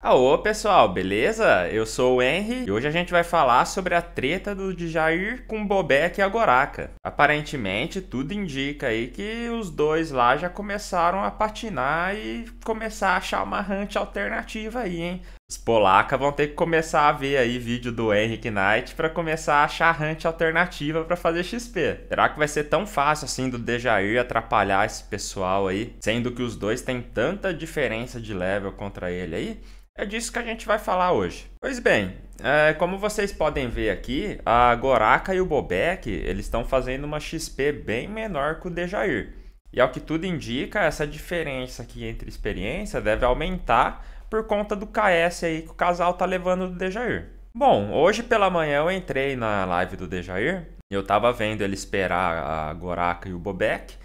Alô pessoal, beleza? Eu sou o Henry e hoje a gente vai falar sobre a treta do Jair com Bobek e Agoraka. Aparentemente, tudo indica aí que os dois lá já começaram a patinar e começar a achar uma rante alternativa aí, hein? Os polacas vão ter que começar a ver aí vídeo do Henrik Knight para começar a achar hunt alternativa para fazer XP. Será que vai ser tão fácil assim do Dejair atrapalhar esse pessoal aí, sendo que os dois têm tanta diferença de level contra ele aí? É disso que a gente vai falar hoje. Pois bem, é, como vocês podem ver aqui, a Goraka e o Bobek, eles estão fazendo uma XP bem menor que o Dejair. E ao que tudo indica, essa diferença aqui entre experiência deve aumentar por conta do KS aí que o casal tá levando do Dejair. Bom, hoje pela manhã eu entrei na live do Dejair. Eu tava vendo ele esperar a Goraka e o Bobek,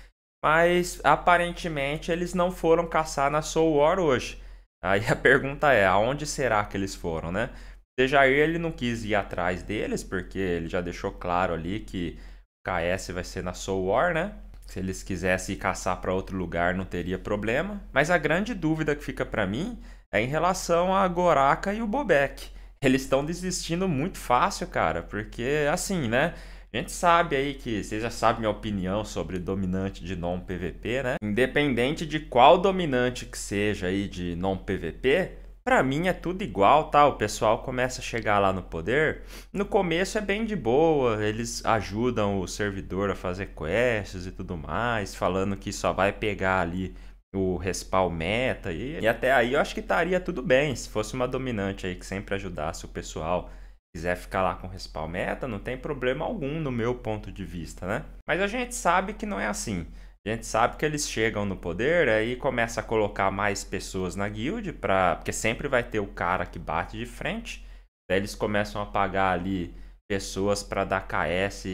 mas aparentemente eles não foram caçar na Soul War hoje. Aí a pergunta é, aonde será que eles foram, né? Dejair ele não quis ir atrás deles, porque ele já deixou claro ali que o KS vai ser na Soul War, né? Se eles quisessem caçar para outro lugar, não teria problema. Mas a grande dúvida que fica para mim é em relação a Goraka e o Bobek. Eles estão desistindo muito fácil, cara, porque assim, né? A gente sabe aí que vocês já sabem minha opinião sobre dominante de não PVP, né? Independente de qual dominante que seja aí de não PVP, para mim é tudo igual, tá? O pessoal começa a chegar lá no poder, no começo é bem de boa, eles ajudam o servidor a fazer quests e tudo mais, falando que só vai pegar ali o respawn meta e, e até aí eu acho que estaria tudo bem se fosse uma dominante aí que sempre ajudasse o pessoal quiser ficar lá com respawn meta não tem problema algum no meu ponto de vista né mas a gente sabe que não é assim a gente sabe que eles chegam no poder aí começa a colocar mais pessoas na guild para porque sempre vai ter o cara que bate de frente daí eles começam a pagar ali pessoas para dar KS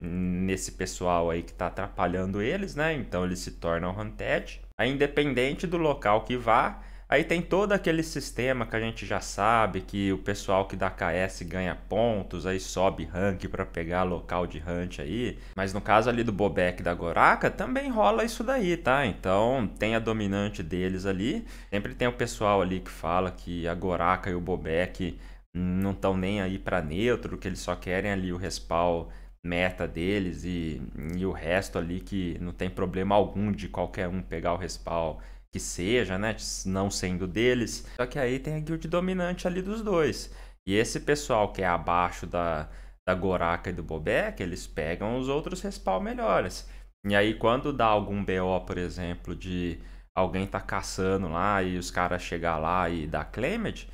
nesse pessoal aí que está atrapalhando eles, né? Então eles se tornam Hunted. Aí, independente do local que vá, aí tem todo aquele sistema que a gente já sabe que o pessoal que dá KS ganha pontos, aí sobe rank para pegar local de hunt aí. Mas no caso ali do Bobek da Goraka também rola isso daí, tá? Então tem a dominante deles ali. Sempre tem o pessoal ali que fala que a Goraka e o Bobek não estão nem aí para neutro, que eles só querem ali o respawn meta deles e, e o resto ali que não tem problema algum de qualquer um pegar o respawn que seja, né? Não sendo deles. Só que aí tem a guild dominante ali dos dois. E esse pessoal que é abaixo da, da Goraka e do Bobek, eles pegam os outros respawn melhores. E aí quando dá algum BO, por exemplo, de alguém tá caçando lá e os caras chegar lá e dar claimed,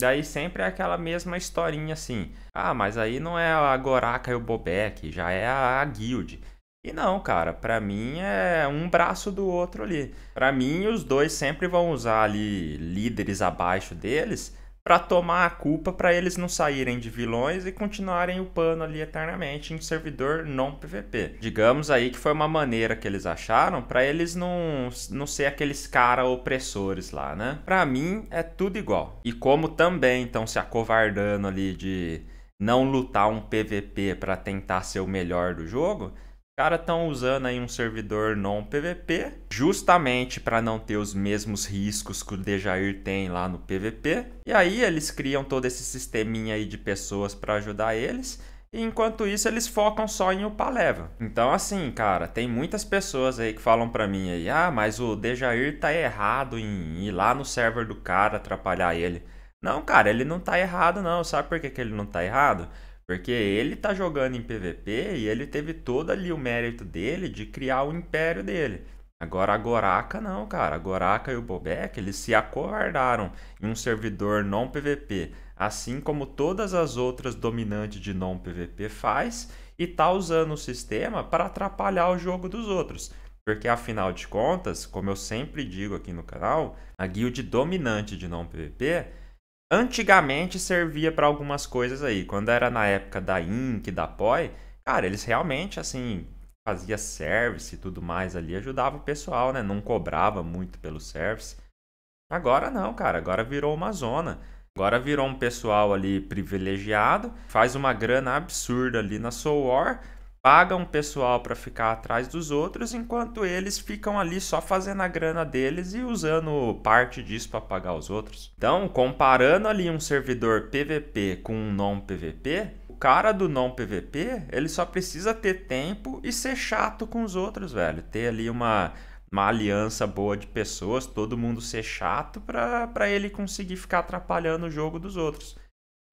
Daí sempre é aquela mesma historinha assim. Ah, mas aí não é a Goraka e o Bobek, já é a, a Guild. E não, cara, para mim é um braço do outro ali. Para mim, os dois sempre vão usar ali líderes abaixo deles para tomar a culpa para eles não saírem de vilões e continuarem o pano ali eternamente em servidor não PVP. Digamos aí que foi uma maneira que eles acharam para eles não não ser aqueles cara opressores lá, né? Para mim é tudo igual. E como também estão se acovardando ali de não lutar um PVP para tentar ser o melhor do jogo, caras estão usando aí um servidor não PVP, justamente para não ter os mesmos riscos que o Dejair tem lá no PVP. E aí eles criam todo esse sisteminha aí de pessoas para ajudar eles. E enquanto isso, eles focam só em upar level. Então, assim, cara, tem muitas pessoas aí que falam para mim aí: ah, mas o Dejair tá errado em ir lá no server do cara atrapalhar ele. Não, cara, ele não tá errado, não. Sabe por que, que ele não tá errado? Porque ele tá jogando em PVP e ele teve todo ali o mérito dele de criar o império dele. Agora a Goraka não, cara. A Goraka e o Bobek, eles se acordaram em um servidor não PVP, assim como todas as outras dominantes de não PVP faz, e tá usando o sistema para atrapalhar o jogo dos outros. Porque afinal de contas, como eu sempre digo aqui no canal, a guild dominante de não PVP antigamente servia para algumas coisas aí. Quando era na época da Inc, da POI, cara, eles realmente, assim, fazia service e tudo mais ali, ajudava o pessoal, né? Não cobrava muito pelo service. Agora não, cara, agora virou uma zona. Agora virou um pessoal ali privilegiado, faz uma grana absurda ali na Soul War, pagam o pessoal para ficar atrás dos outros, enquanto eles ficam ali só fazendo a grana deles e usando parte disso para pagar os outros. Então, comparando ali um servidor PVP com um não PVP, o cara do não PVP, ele só precisa ter tempo e ser chato com os outros, velho. Ter ali uma uma aliança boa de pessoas, todo mundo ser chato para ele conseguir ficar atrapalhando o jogo dos outros.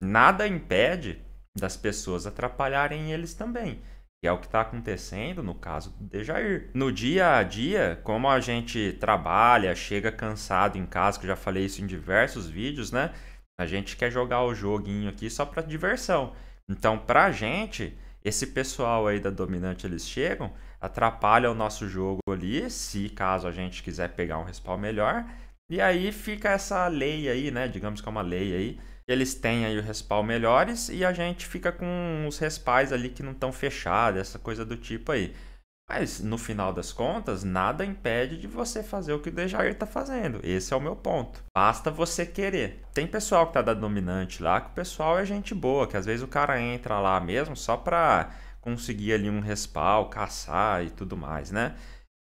Nada impede das pessoas atrapalharem eles também que é o que está acontecendo no caso do Dejair. No dia a dia, como a gente trabalha, chega cansado em casa, que eu já falei isso em diversos vídeos, né? A gente quer jogar o joguinho aqui só para diversão. Então, para a gente, esse pessoal aí da dominante eles chegam, atrapalha o nosso jogo ali, se caso a gente quiser pegar um respawn melhor. E aí fica essa lei aí, né? Digamos que é uma lei aí eles têm aí o respawn melhores e a gente fica com os respawns ali que não estão fechados, essa coisa do tipo aí. Mas no final das contas, nada impede de você fazer o que o Dejair está fazendo. Esse é o meu ponto. Basta você querer. Tem pessoal que tá da dominante lá, que o pessoal é gente boa, que às vezes o cara entra lá mesmo só para conseguir ali um respawn, caçar e tudo mais, né?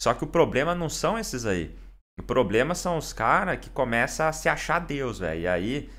Só que o problema não são esses aí. O problema são os caras que começam a se achar Deus, velho. E aí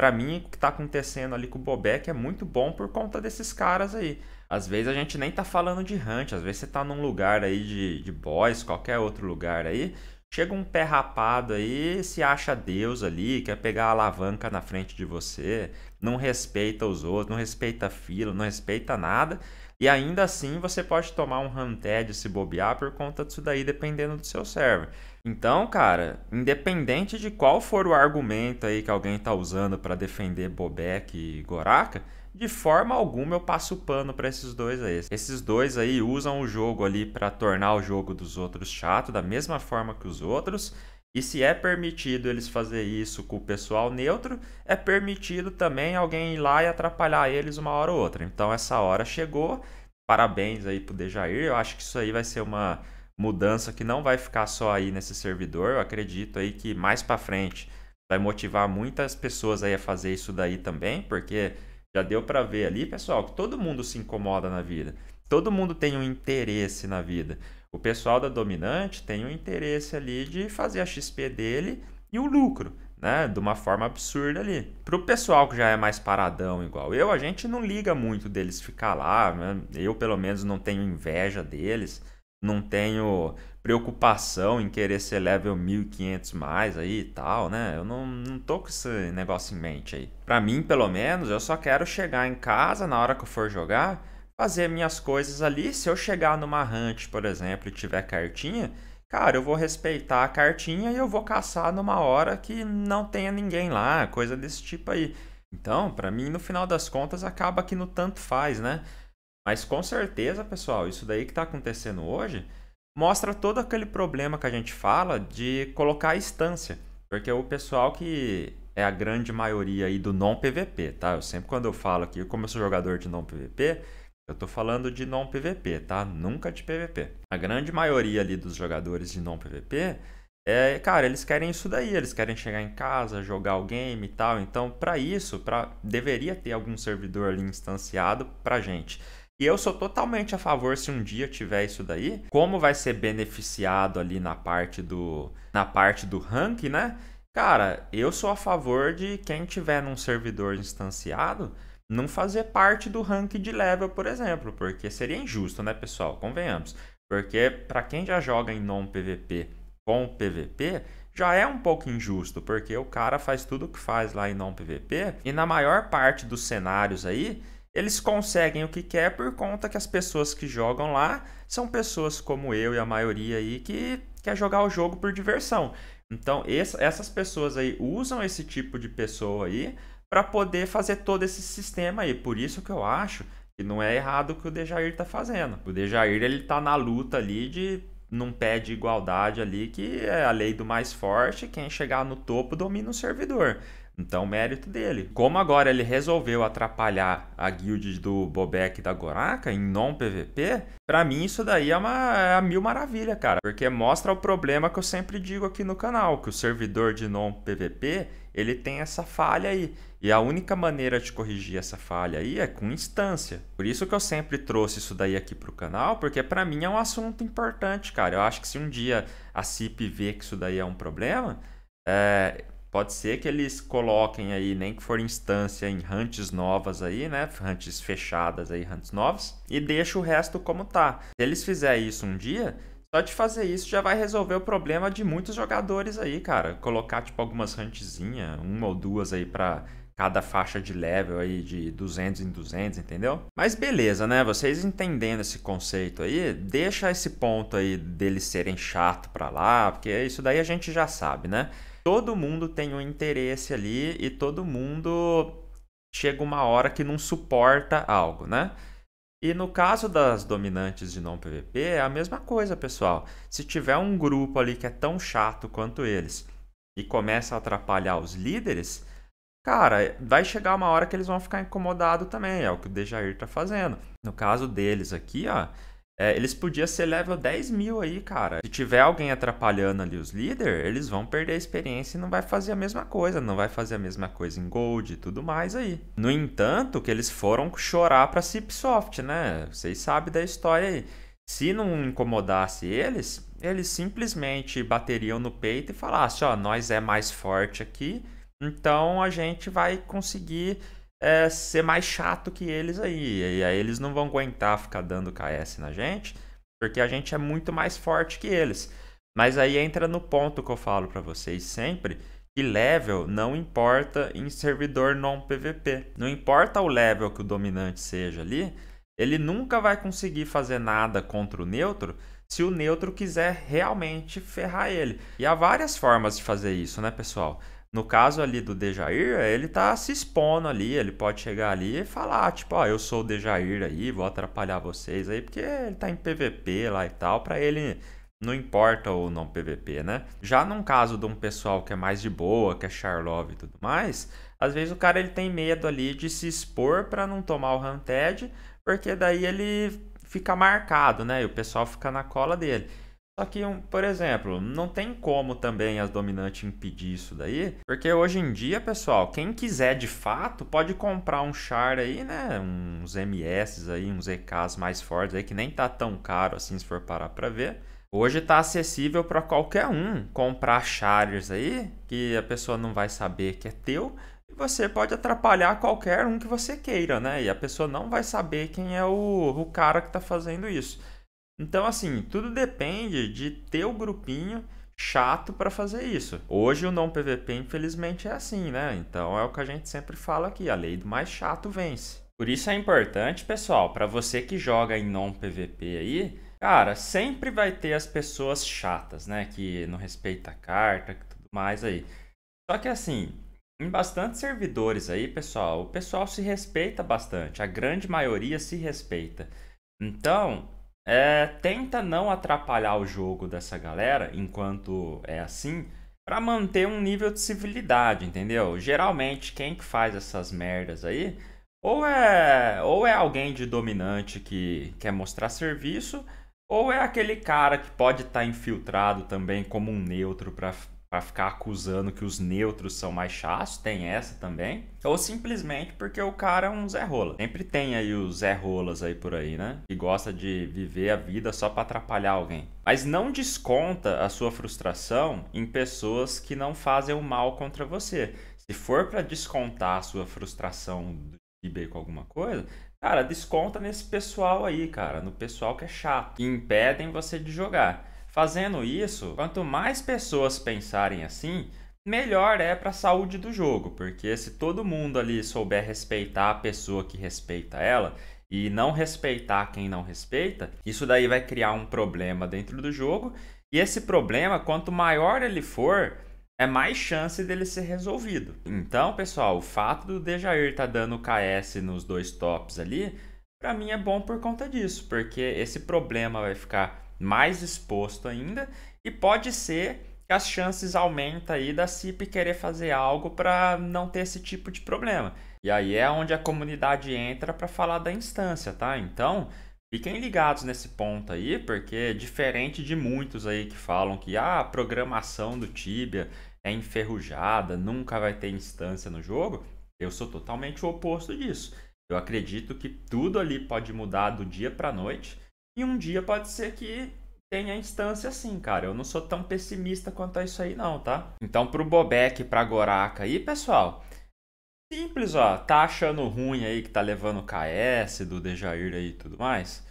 para mim, o que está acontecendo ali com o Bobek é muito bom por conta desses caras aí. Às vezes a gente nem tá falando de Hunt, às vezes você tá num lugar aí de, de boys, qualquer outro lugar aí, chega um pé rapado aí, se acha Deus ali, quer pegar a alavanca na frente de você, não respeita os outros, não respeita a fila, não respeita nada. E ainda assim você pode tomar um Hunted se bobear por conta disso daí, dependendo do seu server. Então, cara, independente de qual for o argumento aí que alguém tá usando para defender Bobek e Goraka, de forma alguma eu passo pano para esses dois aí. Esses dois aí usam o jogo ali para tornar o jogo dos outros chato da mesma forma que os outros. E se é permitido eles fazer isso com o pessoal neutro, é permitido também alguém ir lá e atrapalhar eles uma hora ou outra. Então essa hora chegou. Parabéns aí pro Dejair. Eu acho que isso aí vai ser uma mudança que não vai ficar só aí nesse servidor. Eu acredito aí que mais para frente vai motivar muitas pessoas aí a fazer isso daí também, porque já deu para ver ali, pessoal, que todo mundo se incomoda na vida. Todo mundo tem um interesse na vida. O pessoal da dominante tem um interesse ali de fazer a XP dele e o lucro, né? De uma forma absurda ali. Para o pessoal que já é mais paradão igual eu, a gente não liga muito deles ficar lá. Né? Eu, pelo menos, não tenho inveja deles não tenho preocupação em querer ser level 1500 mais aí e tal, né? Eu não, não tô com esse negócio em mente aí. Pra mim, pelo menos, eu só quero chegar em casa na hora que eu for jogar, fazer minhas coisas ali. Se eu chegar numa hunt, por exemplo, e tiver cartinha, cara, eu vou respeitar a cartinha e eu vou caçar numa hora que não tenha ninguém lá, coisa desse tipo aí. Então, para mim, no final das contas, acaba que no tanto faz, né? Mas com certeza, pessoal, isso daí que está acontecendo hoje mostra todo aquele problema que a gente fala de colocar a instância. Porque o pessoal que é a grande maioria aí do não PVP, tá? Eu sempre quando eu falo aqui, como eu sou jogador de não PVP, eu tô falando de não PVP, tá? Nunca de PVP. A grande maioria ali dos jogadores de não PVP é, cara, eles querem isso daí, eles querem chegar em casa, jogar o game e tal. Então, para isso, para deveria ter algum servidor ali instanciado pra gente. E eu sou totalmente a favor se um dia tiver isso daí, como vai ser beneficiado ali na parte do na parte do rank, né? Cara, eu sou a favor de quem tiver num servidor instanciado não fazer parte do rank de level, por exemplo, porque seria injusto, né, pessoal? Convenhamos. Porque para quem já joga em non PVP com PVP, já é um pouco injusto, porque o cara faz tudo o que faz lá em non PVP e na maior parte dos cenários aí, eles conseguem o que quer por conta que as pessoas que jogam lá são pessoas como eu e a maioria aí que quer jogar o jogo por diversão. Então, essas pessoas aí usam esse tipo de pessoa aí para poder fazer todo esse sistema aí. Por isso que eu acho que não é errado o que o Dejair tá fazendo. O Dejair, ele tá na luta ali de num pé de igualdade ali, que é a lei do mais forte, quem chegar no topo domina o servidor. Então, mérito dele. Como agora ele resolveu atrapalhar a guild do Bobek e da Goraka em non-PVP, para mim isso daí é uma é a mil maravilha, cara. Porque mostra o problema que eu sempre digo aqui no canal, que o servidor de non-PVP, ele tem essa falha aí. E a única maneira de corrigir essa falha aí é com instância. Por isso que eu sempre trouxe isso daí aqui pro canal, porque para mim é um assunto importante, cara. Eu acho que se um dia a CIP vê que isso daí é um problema... É, Pode ser que eles coloquem aí, nem que for instância, em hunts novas aí, né? Hunts fechadas aí, hunts novas E deixa o resto como tá. Se eles fizerem isso um dia, só de fazer isso já vai resolver o problema de muitos jogadores aí, cara. Colocar, tipo, algumas huntzinhas, uma ou duas aí pra cada faixa de level aí de 200 em 200, entendeu? Mas beleza, né? Vocês entendendo esse conceito aí, deixa esse ponto aí deles serem chato pra lá, porque isso daí a gente já sabe, né? todo mundo tem um interesse ali e todo mundo chega uma hora que não suporta algo, né? E no caso das dominantes de não PVP, é a mesma coisa, pessoal. Se tiver um grupo ali que é tão chato quanto eles e começa a atrapalhar os líderes, cara, vai chegar uma hora que eles vão ficar incomodados também. É o que o Dejair tá fazendo. No caso deles aqui, ó, é, eles podiam ser level 10 mil aí, cara. Se tiver alguém atrapalhando ali os líderes, eles vão perder a experiência e não vai fazer a mesma coisa. Não vai fazer a mesma coisa em gold e tudo mais aí. No entanto, que eles foram chorar pra Cipsoft, né? Vocês sabem da história aí. Se não incomodasse eles, eles simplesmente bateriam no peito e falassem, ó, nós é mais forte aqui, então a gente vai conseguir é, ser mais chato que eles aí. E aí eles não vão aguentar ficar dando KS na gente, porque a gente é muito mais forte que eles. Mas aí entra no ponto que eu falo para vocês sempre, que level não importa em servidor não PVP. Não importa o level que o dominante seja ali, ele nunca vai conseguir fazer nada contra o neutro se o neutro quiser realmente ferrar ele. E há várias formas de fazer isso, né, pessoal? No caso ali do Dejair, ele tá se expondo ali, ele pode chegar ali e falar, tipo, ó, oh, eu sou o Dejair aí, vou atrapalhar vocês aí, porque ele tá em PVP lá e tal, para ele não importa ou não PVP, né? Já num caso de um pessoal que é mais de boa, que é Charlov e tudo mais, às vezes o cara ele tem medo ali de se expor para não tomar o Hunted, porque daí ele fica marcado, né? E o pessoal fica na cola dele. Só que, por exemplo, não tem como também as dominantes impedir isso daí, porque hoje em dia, pessoal, quem quiser de fato pode comprar um char aí, né? Uns MS aí, uns EKs mais fortes aí, que nem tá tão caro assim se for parar pra ver. Hoje tá acessível para qualquer um comprar chars aí, que a pessoa não vai saber que é teu, e você pode atrapalhar qualquer um que você queira, né? E a pessoa não vai saber quem é o, o cara que está fazendo isso. Então, assim, tudo depende de ter o grupinho chato para fazer isso. Hoje o não PVP, infelizmente, é assim, né? Então é o que a gente sempre fala aqui: a lei do mais chato vence. Por isso é importante, pessoal, para você que joga em não PVP aí, cara, sempre vai ter as pessoas chatas, né? Que não respeita a carta e tudo mais aí. Só que assim, em bastante servidores aí, pessoal, o pessoal se respeita bastante, a grande maioria se respeita. Então, é, tenta não atrapalhar o jogo dessa galera enquanto é assim, para manter um nível de civilidade, entendeu? Geralmente quem que faz essas merdas aí, ou é ou é alguém de dominante que quer mostrar serviço, ou é aquele cara que pode estar tá infiltrado também como um neutro vai ficar acusando que os neutros são mais chatos, tem essa também. Ou simplesmente porque o cara é um Zé Rola. Sempre tem aí os Zé Rolas aí por aí, né? Que gosta de viver a vida só para atrapalhar alguém. Mas não desconta a sua frustração em pessoas que não fazem o mal contra você. Se for para descontar a sua frustração de eBay com alguma coisa, cara, desconta nesse pessoal aí, cara, no pessoal que é chato, que impedem você de jogar. Fazendo isso, quanto mais pessoas pensarem assim, melhor é para a saúde do jogo, porque se todo mundo ali souber respeitar a pessoa que respeita ela e não respeitar quem não respeita, isso daí vai criar um problema dentro do jogo. E esse problema, quanto maior ele for, é mais chance dele ser resolvido. Então, pessoal, o fato do Dejair tá dando KS nos dois tops ali, para mim é bom por conta disso, porque esse problema vai ficar mais exposto ainda e pode ser que as chances aumenta aí da CIP querer fazer algo para não ter esse tipo de problema. E aí é onde a comunidade entra para falar da instância, tá? Então, Fiquem ligados nesse ponto aí, porque é diferente de muitos aí que falam que ah, a programação do Tibia é enferrujada, nunca vai ter instância no jogo, eu sou totalmente o oposto disso. Eu acredito que tudo ali pode mudar do dia para a noite e um dia pode ser que tenha instância assim, cara. Eu não sou tão pessimista quanto a isso aí, não, tá? Então, pro Bobek, pra Goraka aí, pessoal. Simples, ó. Tá achando ruim aí que tá levando o KS do Dejair aí e tudo mais?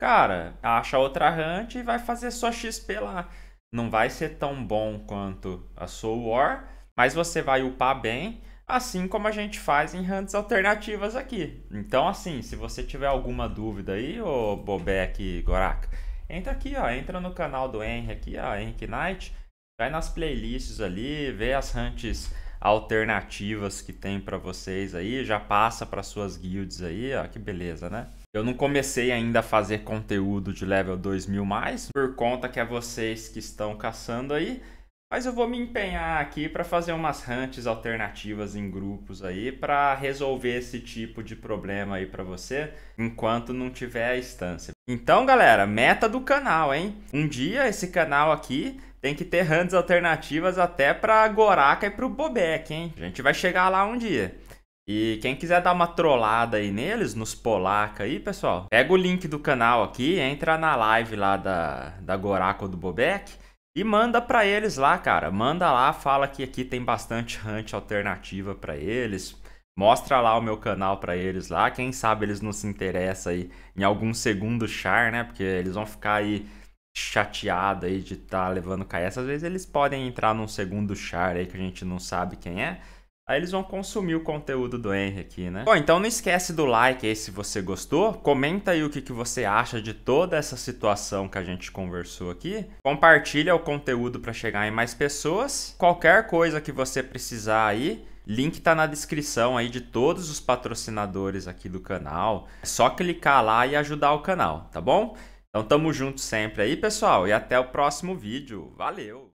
Cara, acha outra hunt e vai fazer sua XP lá. Não vai ser tão bom quanto a Soul War, mas você vai upar bem assim como a gente faz em hunts alternativas aqui. Então, assim, se você tiver alguma dúvida aí, ô Bobek Goraka, entra aqui, ó, entra no canal do Henry aqui, ó, Henry Knight, vai nas playlists ali, vê as hunts alternativas que tem para vocês aí, já passa para suas guilds aí, ó, que beleza, né? Eu não comecei ainda a fazer conteúdo de level 2000 mais, por conta que é vocês que estão caçando aí, mas eu vou me empenhar aqui para fazer umas hunts alternativas em grupos aí para resolver esse tipo de problema aí para você enquanto não tiver a instância. Então, galera, meta do canal, hein? Um dia esse canal aqui tem que ter hunts alternativas até para Goraka e para o Bobek, hein? A gente vai chegar lá um dia. E quem quiser dar uma trollada aí neles, nos polaca aí, pessoal, pega o link do canal aqui, entra na live lá da, da Goraka ou do Bobek e manda para eles lá, cara. Manda lá, fala que aqui tem bastante hunt alternativa para eles. Mostra lá o meu canal para eles lá. Quem sabe eles não se interessam aí em algum segundo char, né? Porque eles vão ficar aí chateados aí de estar tá levando KS. Às vezes eles podem entrar num segundo char aí que a gente não sabe quem é. Aí eles vão consumir o conteúdo do Henry aqui, né? Bom, então não esquece do like aí se você gostou. Comenta aí o que, que você acha de toda essa situação que a gente conversou aqui. Compartilha o conteúdo para chegar em mais pessoas. Qualquer coisa que você precisar aí, Link tá na descrição aí de todos os patrocinadores aqui do canal. É só clicar lá e ajudar o canal, tá bom? Então tamo junto sempre aí, pessoal, e até o próximo vídeo. Valeu!